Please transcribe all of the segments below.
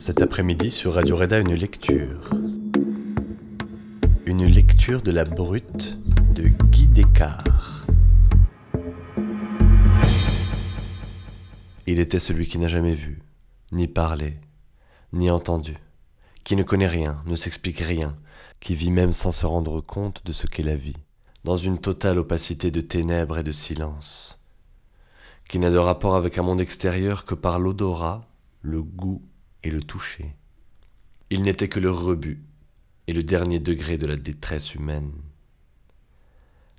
Cet après-midi sur Radio Reda, une lecture. Une lecture de la brute de Guy Descartes. Il était celui qui n'a jamais vu, ni parlé, ni entendu, qui ne connaît rien, ne s'explique rien, qui vit même sans se rendre compte de ce qu'est la vie, dans une totale opacité de ténèbres et de silence, qui n'a de rapport avec un monde extérieur que par l'odorat, le goût et le toucher. Il n'était que le rebut et le dernier degré de la détresse humaine.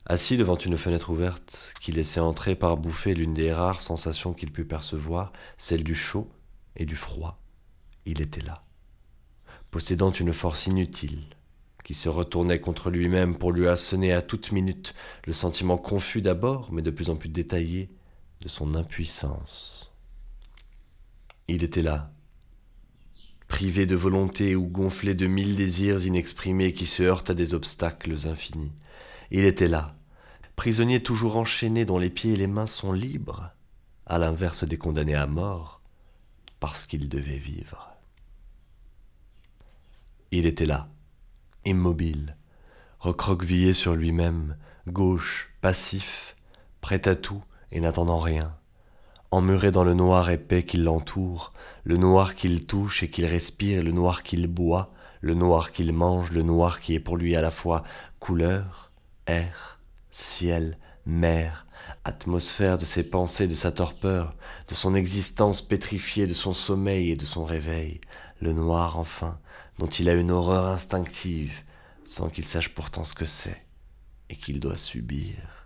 Assis devant une fenêtre ouverte qui laissait entrer par bouffée l'une des rares sensations qu'il put percevoir, celle du chaud et du froid, il était là, possédant une force inutile qui se retournait contre lui-même pour lui assener à toute minute le sentiment confus d'abord, mais de plus en plus détaillé, de son impuissance. Il était là, privé de volonté ou gonflé de mille désirs inexprimés qui se heurtent à des obstacles infinis. Il était là, prisonnier toujours enchaîné dont les pieds et les mains sont libres, à l'inverse des condamnés à mort, parce qu'il devait vivre. Il était là, immobile, recroquevillé sur lui-même, gauche, passif, prêt à tout et n'attendant rien emmuré dans le noir épais qui l'entoure, le noir qu'il touche et qu'il respire, le noir qu'il boit, le noir qu'il mange, le noir qui est pour lui à la fois couleur, air, ciel, mer, atmosphère de ses pensées, de sa torpeur, de son existence pétrifiée, de son sommeil et de son réveil, le noir enfin, dont il a une horreur instinctive, sans qu'il sache pourtant ce que c'est et qu'il doit subir.